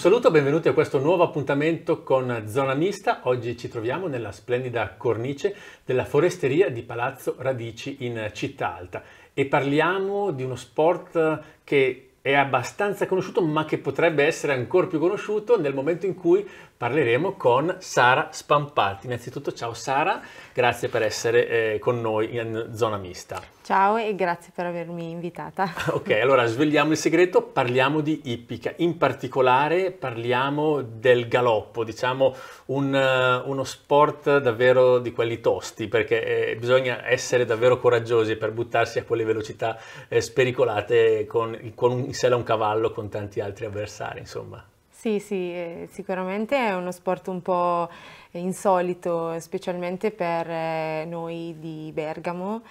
Un saluto e benvenuti a questo nuovo appuntamento con Zona Mista. Oggi ci troviamo nella splendida cornice della foresteria di Palazzo Radici in Città Alta e parliamo di uno sport che è abbastanza conosciuto ma che potrebbe essere ancora più conosciuto nel momento in cui parleremo con Sara Spampati. Innanzitutto ciao Sara, grazie per essere eh, con noi in zona mista. Ciao e grazie per avermi invitata. ok, allora svegliamo il segreto, parliamo di ippica, in particolare parliamo del galoppo, diciamo un, eh, uno sport davvero di quelli tosti, perché eh, bisogna essere davvero coraggiosi per buttarsi a quelle velocità eh, spericolate con, con in sella un cavallo, con tanti altri avversari, insomma. Sì, sì, eh, sicuramente è uno sport un po' insolito, specialmente per eh, noi di Bergamo,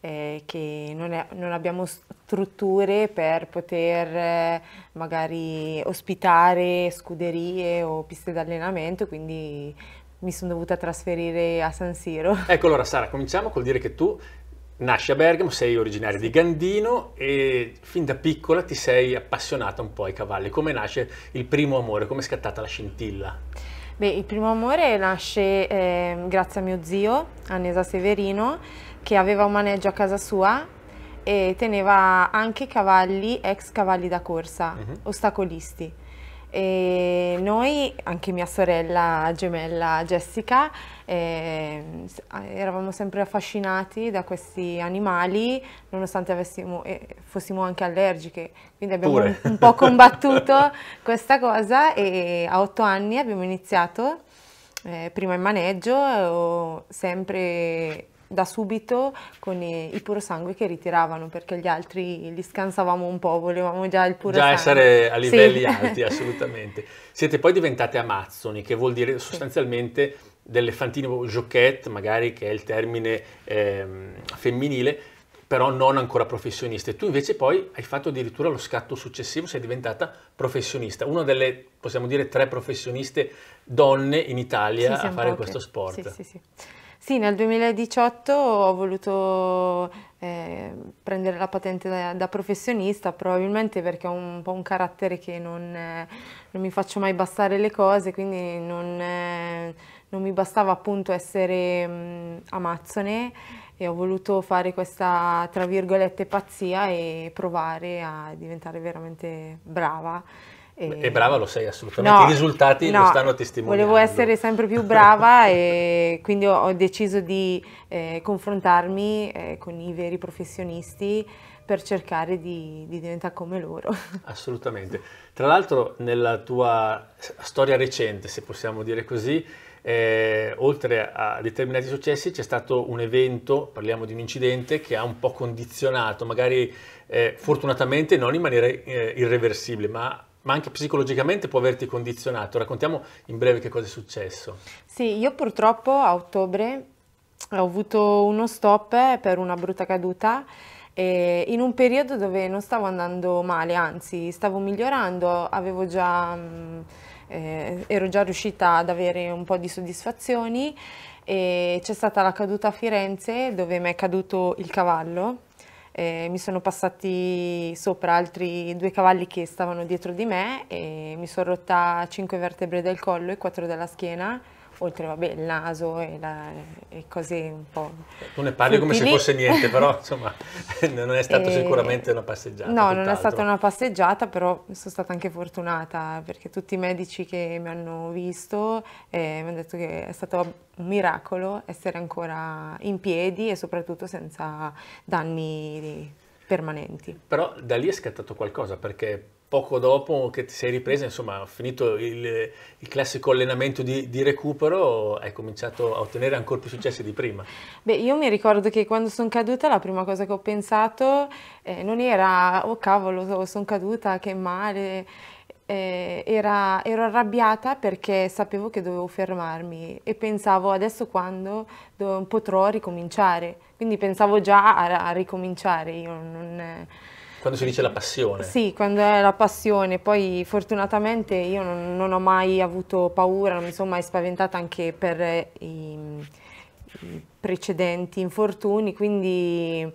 eh, che non, è, non, abbiamo strutture per poter eh, magari ospitare scuderie o piste d'allenamento, quindi mi sono dovuta trasferire a San Siro. Ecco allora Sara, cominciamo col dire che tu Nasci a Bergamo, sei originaria di Gandino e fin da piccola ti sei appassionata un po' ai cavalli. Come nasce il primo amore? Come è scattata la scintilla? Beh, il primo amore nasce eh, grazie a mio zio, Annesa Severino, che aveva un maneggio a casa sua e teneva anche cavalli, ex cavalli da corsa, uh mhm. -huh. ostacolisti e noi, anche mia sorella gemella Jessica, eh, eravamo sempre affascinati da questi animali nonostante avessimo, eh, fossimo anche allergiche, quindi abbiamo un, un, po' combattuto questa cosa e eh, a otto anni abbiamo iniziato eh, prima in maneggio, eh, sempre da subito con i, i purosangui che ritiravano perché gli altri li scansavamo un po', volevamo già il purosangui. Già sangue. essere a livelli sì. alti, assolutamente. Siete poi diventate amazzoni, che vuol dire sostanzialmente sì. dell'elefantino gioquette, magari che è il termine eh, femminile, però non ancora professioniste. Tu invece poi hai fatto addirittura lo scatto successivo, sei diventata professionista, una delle, possiamo dire, tre professioniste donne in Italia sì, a fare poche. questo sport. Sì, sì, sì. Sì, nel 2018 ho voluto eh, prendere la patente da, da, professionista, probabilmente perché ho un po' un carattere che non, eh, non mi faccio mai bastare le cose, quindi non, eh, non mi bastava appunto essere mh, mm, amazzone e ho voluto fare questa, tra virgolette, pazzia e provare a diventare veramente brava. E, e brava lo sei assolutamente, no, i risultati no, lo stanno testimoniando. Volevo essere sempre più brava e quindi ho deciso di eh, confrontarmi eh, con i veri professionisti per cercare di, di, diventare come loro. Assolutamente. Tra l'altro nella tua storia recente, se possiamo dire così, eh, oltre a determinati successi c'è stato un evento, parliamo di un incidente, che ha un po' condizionato, magari eh, fortunatamente non in maniera eh, irreversibile, ma ma anche psicologicamente può averti condizionato. Raccontiamo in breve che cosa è successo. Sì, io purtroppo a ottobre eh, ho avuto uno stop eh, per una brutta caduta e in un periodo dove non stavo andando male, anzi stavo migliorando, avevo già, mm, eh, ero già riuscita ad avere un po' di soddisfazioni e c'è stata la caduta a Firenze dove mi è caduto il cavallo eh, mi sono passati sopra altri due cavalli che stavano dietro di me e mi sono rotta cinque vertebre del collo e quattro della schiena oltre vabbè, il naso e, la, e, cose un po'. Tu ne parli futili. come se fosse niente, però insomma non è stata eh, sicuramente una passeggiata. No, tutt'altro. non è stata una passeggiata, però sono stata anche fortunata perché tutti i medici che mi hanno visto eh, mi hanno detto che è stato un miracolo essere ancora in piedi e soprattutto senza danni permanenti. Però da lì è scattato qualcosa perché poco dopo che ti sei ripresa, insomma, ho finito il, il classico allenamento di, di, recupero, hai cominciato a ottenere ancora più successi di prima. Beh, io mi ricordo che quando sono caduta la prima cosa che ho pensato eh, non era, oh cavolo, sono caduta, che male, eh, era, ero arrabbiata perché sapevo che dovevo fermarmi e pensavo adesso quando potrò ricominciare, quindi pensavo già a, a ricominciare, io non... Eh, quando si dice la passione. Sì, quando è la passione. Poi fortunatamente io non, non ho mai avuto paura, non mi sono mai spaventata anche per i, i precedenti infortuni, quindi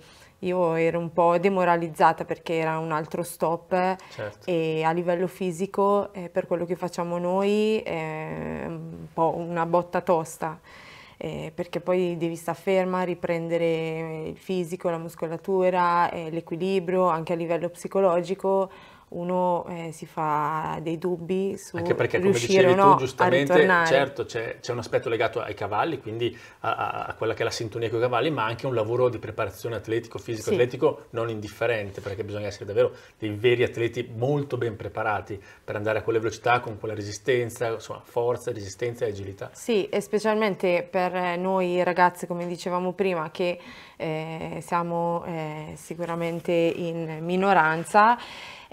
io ero un po' demoralizzata perché era un altro stop eh, certo. e a livello fisico, eh, per quello che facciamo noi, è un po' una botta tosta eh, perché poi devi stare ferma, riprendere eh, il fisico, la muscolatura, eh, l'equilibrio anche a livello psicologico uno eh, si fa dei dubbi su Anche perché, come dicevi no, tu, giustamente, certo c'è, c'è, un aspetto legato ai cavalli, quindi a, a, quella che è la sintonia con i cavalli, ma anche un lavoro di preparazione atletico, fisico-atletico non indifferente, perché bisogna essere davvero dei veri atleti molto ben preparati per andare a quelle velocità, con quella resistenza, insomma, forza, resistenza e agilità. Sì, e specialmente per eh, noi ragazze, come dicevamo prima, che eh, siamo eh, sicuramente in minoranza,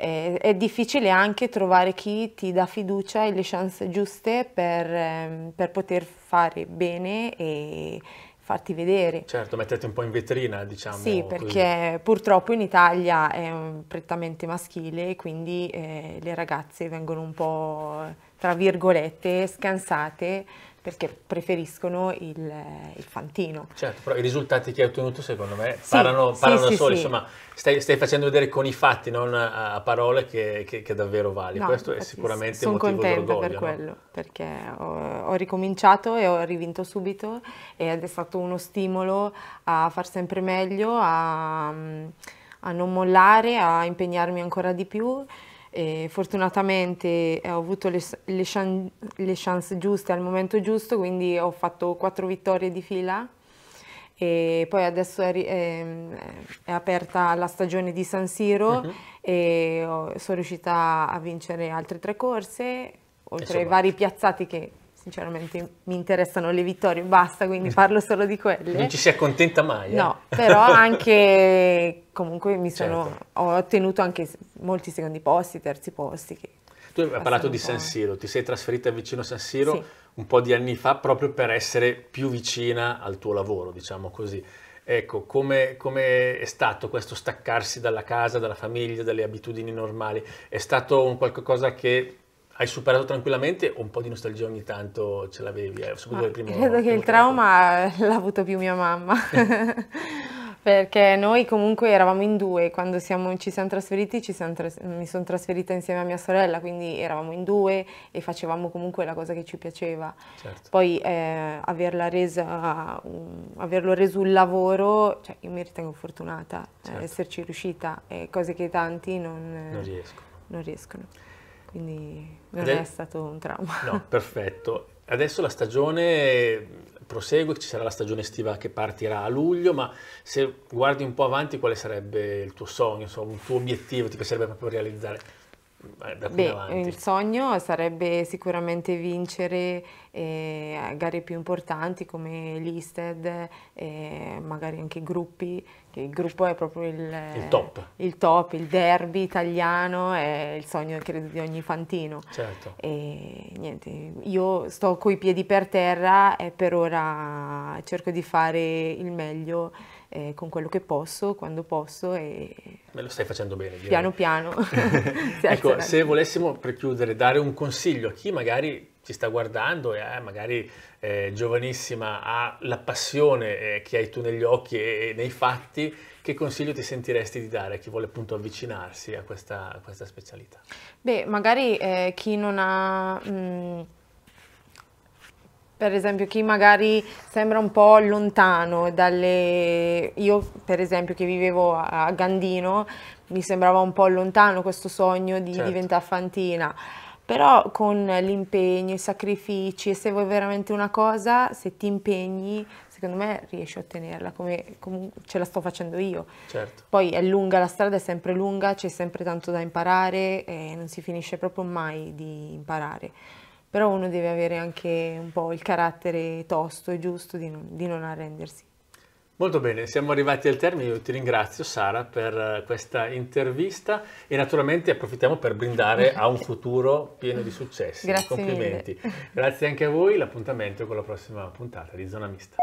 eh, è difficile anche trovare chi ti dà fiducia e le chance giuste per, ehm, per poter fare bene e, farti vedere. Certo, mettete un po' in vetrina, diciamo. Sì, perché così. purtroppo in Italia è mm, prettamente maschile, quindi eh, le ragazze vengono un po', tra virgolette, scansate perché preferiscono il, il, fantino. Certo, però i risultati che hai ottenuto secondo me sì, parlano, sì, da soli, sì, insomma stai, stai, facendo vedere con i fatti, non a, parole che, che, che, davvero vali, no, questo è sicuramente un motivo d'orgoglio. Sono contenta per no? perché ho, ho, ricominciato e ho rivinto subito ed è stato uno stimolo a far sempre meglio, a, a non mollare, a impegnarmi ancora di più e fortunatamente eh, ho avuto le, le, chan, le, chance giuste al momento giusto, quindi ho fatto quattro vittorie di fila e poi adesso è, è, è aperta la stagione di San Siro uh-huh. e sono riuscita a vincere altre tre corse, oltre ai vari piazzati che sinceramente mi interessano le vittorie, basta, quindi parlo solo di quelle. Non ci si accontenta mai. Eh? No, però anche comunque mi sono, certo. ho ottenuto anche molti secondi posti, terzi posti. tu hai parlato di San eh. Siro, ti sei trasferita vicino a San Siro sì. un po' di anni fa proprio per essere più vicina al tuo lavoro, diciamo così. Ecco, come, come, è stato questo staccarsi dalla casa, dalla famiglia, dalle abitudini normali? È stato un qualcosa che hai superato tranquillamente o un po' di nostalgia ogni tanto ce l'avevi? Eh? Credo primo, che primo il trauma l'ha avuto più mia mamma. perché noi comunque eravamo in due, quando siamo, ci siamo trasferiti ci siamo tras mi sono trasferita insieme a mia sorella, quindi eravamo in due e facevamo comunque la cosa che ci piaceva. Certo. Poi eh, resa, um, averlo reso un lavoro, cioè io mi ritengo fortunata eh, certo. eh, esserci riuscita, eh, cose che tanti non, eh, non riescono. Non riescono quindi per me è stato un trauma. No, perfetto. Adesso la stagione prosegue, ci sarà la stagione estiva che partirà a luglio, ma se guardi un po' avanti quale sarebbe il tuo sogno, insomma, un tuo obiettivo ti piacerebbe proprio realizzare? Eh, Beh, il sogno sarebbe sicuramente vincere eh, gare più importanti come l'Isted, eh, magari anche gruppi che il gruppo è proprio il, il, top. il, top. il derby italiano, è il sogno credo di ogni fantino. Certo. E niente, io sto coi piedi per terra e per ora cerco di fare il meglio eh, con quello che posso, quando posso e... Beh, lo stai facendo bene. Direi. Piano piano. ecco, se volessimo per chiudere dare un consiglio a chi magari ci sta guardando e eh, magari eh, giovanissima ha la passione eh, che hai tu negli occhi e, e, nei fatti, che consiglio ti sentiresti di dare a chi vuole appunto avvicinarsi a questa, a questa specialità? Beh, magari eh, chi non ha... Mh mm, per esempio chi magari sembra un po' lontano dalle... Io per esempio che vivevo a Gandino mi sembrava un po' lontano questo sogno di certo. diventare fantina però con l'impegno, i sacrifici, e se vuoi veramente una cosa, se ti impegni, secondo me riesci a ottenerla come, come ce la sto facendo io. Certo. Poi è lunga, la strada è sempre lunga, c'è sempre tanto da imparare e non si finisce proprio mai di imparare però uno deve avere anche un po' il carattere tosto e giusto di non, di non arrendersi. Molto bene, siamo arrivati al termine, io ti ringrazio Sara per eh, questa intervista e naturalmente approfittiamo per brindare a un futuro pieno di successi. Grazie Complimenti. Mille. Grazie anche a voi, l'appuntamento con la prossima puntata di Zona Mista.